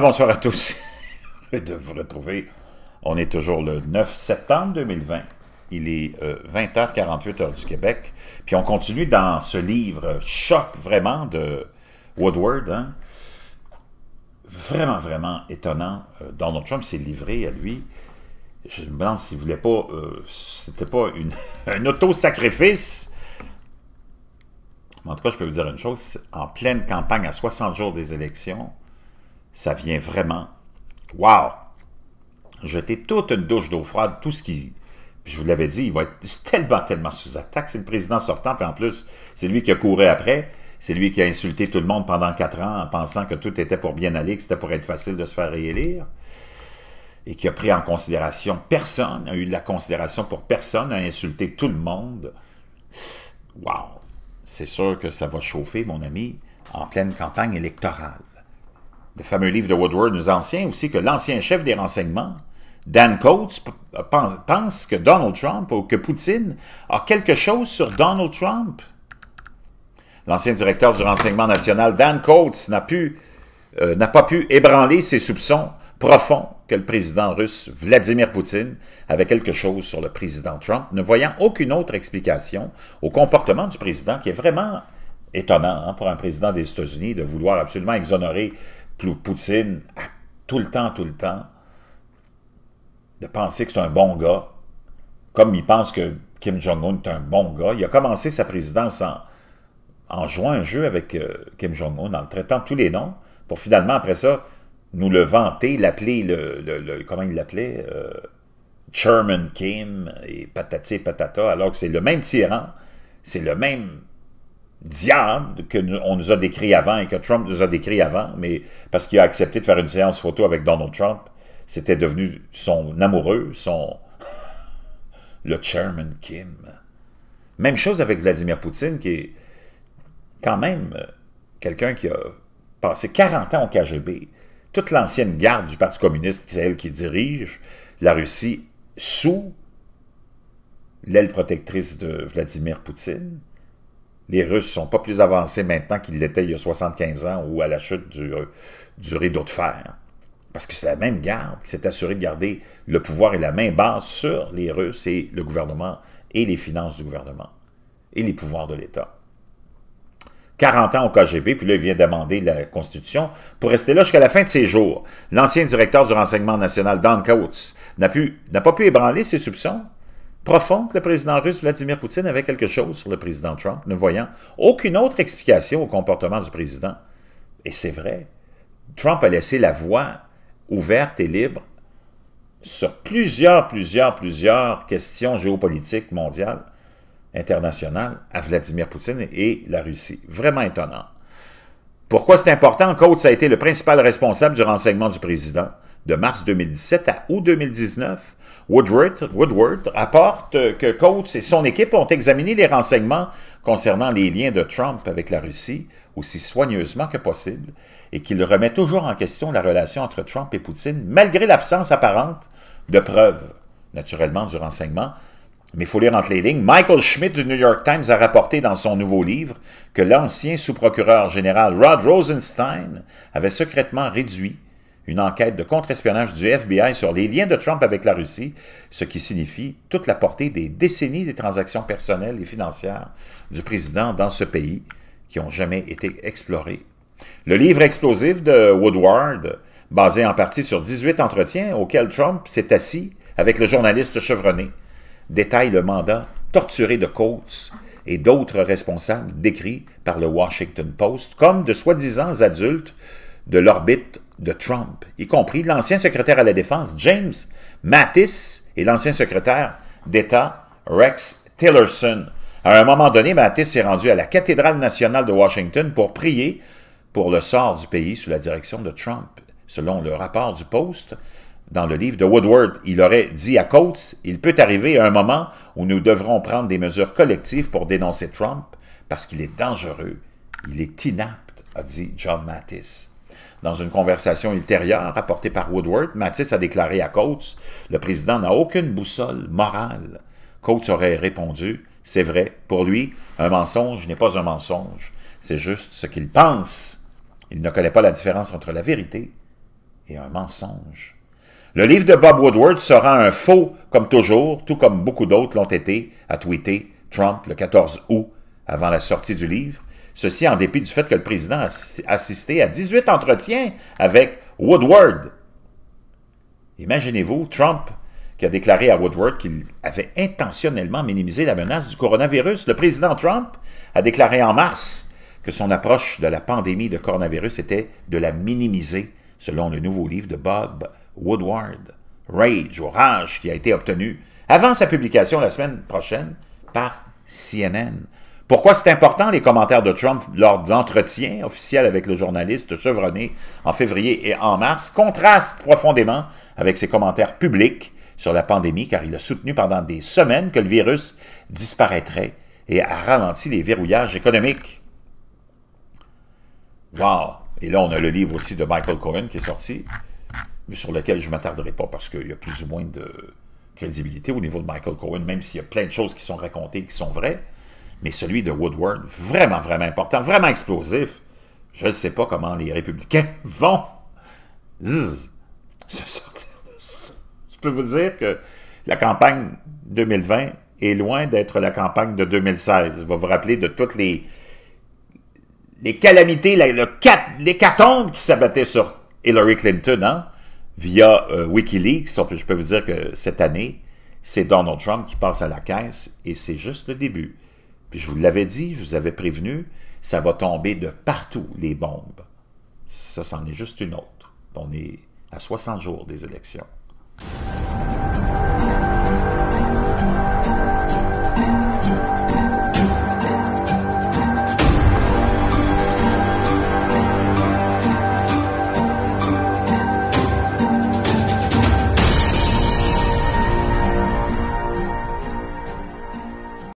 bonsoir à tous. de vous retrouver. On est toujours le 9 septembre 2020. Il est 20h48 euh, du Québec. Puis on continue dans ce livre choc vraiment de Woodward. Hein. Vraiment, vraiment étonnant. Euh, Donald Trump s'est livré à lui. Je me demande s'il voulait pas... Euh, c'était pas une, un auto-sacrifice en tout cas, je peux vous dire une chose, en pleine campagne, à 60 jours des élections, ça vient vraiment... Wow! Jeter toute une douche d'eau froide, tout ce qui... Je vous l'avais dit, il va être tellement, tellement sous attaque. C'est le président sortant, puis en plus, c'est lui qui a couru après. C'est lui qui a insulté tout le monde pendant quatre ans en pensant que tout était pour bien aller, que c'était pour être facile de se faire réélire et qui a pris en considération personne, a eu de la considération pour personne, a insulté tout le monde. Wow! C'est sûr que ça va chauffer, mon ami, en pleine campagne électorale le fameux livre de Woodward nous anciens aussi, que l'ancien chef des renseignements, Dan Coates, pense que Donald Trump ou que Poutine a quelque chose sur Donald Trump. L'ancien directeur du renseignement national, Dan Coates, n'a euh, n'a pas pu ébranler ses soupçons profonds que le président russe Vladimir Poutine avait quelque chose sur le président Trump, ne voyant aucune autre explication au comportement du président qui est vraiment étonnant hein, pour un président des États-Unis de vouloir absolument exonérer Poutine tout le temps, tout le temps, de penser que c'est un bon gars, comme il pense que Kim Jong-un est un bon gars. Il a commencé sa présidence en, en jouant un jeu avec euh, Kim Jong-un, en le traitant tous les noms, pour finalement, après ça, nous le vanter, l'appeler, le, le, comment il l'appelait, euh, Chairman Kim, et patati patata, alors que c'est le même tyran, c'est le même diable que on nous a décrit avant et que Trump nous a décrit avant, mais parce qu'il a accepté de faire une séance photo avec Donald Trump, c'était devenu son amoureux, son... le chairman Kim. Même chose avec Vladimir Poutine, qui est quand même euh, quelqu'un qui a passé 40 ans au KGB. Toute l'ancienne garde du Parti communiste, c'est elle qui dirige la Russie sous l'aile protectrice de Vladimir Poutine les Russes sont pas plus avancés maintenant qu'ils l'étaient il y a 75 ans ou à la chute euh, du, rideau de fer. Parce que c'est la même garde qui s'est assurée de garder le pouvoir et la main basse sur les Russes et le gouvernement et les finances du gouvernement et les pouvoirs de l'État. 40 ans au KGB, puis là, il vient demander la Constitution pour rester là jusqu'à la fin de ses jours. L'ancien directeur du renseignement national, Dan Coates, n'a pas pu ébranler ses soupçons profond que le président russe Vladimir Poutine avait quelque chose sur le président Trump, ne voyant aucune autre explication au comportement du président. Et c'est vrai, Trump a laissé la voie ouverte et libre sur plusieurs, plusieurs, plusieurs questions géopolitiques mondiales, internationales, à Vladimir Poutine et la Russie. Vraiment étonnant. Pourquoi c'est important? Coates a été le principal responsable du renseignement du président de mars 2017 à août 2019 Woodward, Woodward apporte que Coates et son équipe ont examiné les renseignements concernant les liens de Trump avec la Russie aussi soigneusement que possible et qu'il remet toujours en question la relation entre Trump et Poutine, malgré l'absence apparente de preuves, naturellement, du renseignement. Mais il faut lire entre les lignes. Michael Schmidt du New York Times a rapporté dans son nouveau livre que l'ancien sous-procureur général Rod Rosenstein avait secrètement réduit une enquête de contre-espionnage du FBI sur les liens de Trump avec la Russie, ce qui signifie toute la portée des décennies des transactions personnelles et financières du président dans ce pays qui n'ont jamais été explorées. Le livre explosif de Woodward, basé en partie sur 18 entretiens auxquels Trump s'est assis avec le journaliste chevronné, détaille le mandat torturé de Coates et d'autres responsables décrits par le Washington Post comme de soi-disant adultes de l'orbite de Trump, y compris l'ancien secrétaire à la Défense, James Mattis, et l'ancien secrétaire d'État, Rex Tillerson. À un moment donné, Mattis s'est rendu à la cathédrale nationale de Washington pour prier pour le sort du pays sous la direction de Trump. Selon le rapport du Post, dans le livre de Woodward, il aurait dit à Coates, il peut arriver un moment où nous devrons prendre des mesures collectives pour dénoncer Trump parce qu'il est dangereux, il est inapte, a dit John Mattis. Dans une conversation ultérieure apportée par Woodward, Mattis a déclaré à Coates Le président n'a aucune boussole morale. Coates aurait répondu C'est vrai, pour lui, un mensonge n'est pas un mensonge, c'est juste ce qu'il pense. Il ne connaît pas la différence entre la vérité et un mensonge. Le livre de Bob Woodward sera un faux, comme toujours, tout comme beaucoup d'autres l'ont été, a tweeté Trump le 14 août avant la sortie du livre, Ceci en dépit du fait que le président a assisté à 18 entretiens avec Woodward. Imaginez-vous, Trump qui a déclaré à Woodward qu'il avait intentionnellement minimisé la menace du coronavirus. Le président Trump a déclaré en mars que son approche de la pandémie de coronavirus était de la minimiser, selon le nouveau livre de Bob Woodward, Rage, ou rage, qui a été obtenu avant sa publication la semaine prochaine par CNN. Pourquoi c'est important les commentaires de Trump lors de l'entretien officiel avec le journaliste chevronné en février et en mars contrastent profondément avec ses commentaires publics sur la pandémie car il a soutenu pendant des semaines que le virus disparaîtrait et a ralenti les verrouillages économiques. Wow! Et là, on a le livre aussi de Michael Cohen qui est sorti, mais sur lequel je ne m'attarderai pas parce qu'il y a plus ou moins de crédibilité au niveau de Michael Cohen, même s'il y a plein de choses qui sont racontées qui sont vraies mais celui de Woodward, vraiment, vraiment important, vraiment explosif. Je ne sais pas comment les républicains vont se sortir de ça. Je peux vous dire que la campagne 2020 est loin d'être la campagne de 2016. Je va vous rappeler de toutes les, les calamités, le les qui s'abattaient sur Hillary Clinton hein, via euh, Wikileaks. Je peux vous dire que cette année, c'est Donald Trump qui passe à la caisse et c'est juste le début. Puis je vous l'avais dit, je vous avais prévenu, ça va tomber de partout, les bombes. Ça, c'en est juste une autre. On est à 60 jours des élections.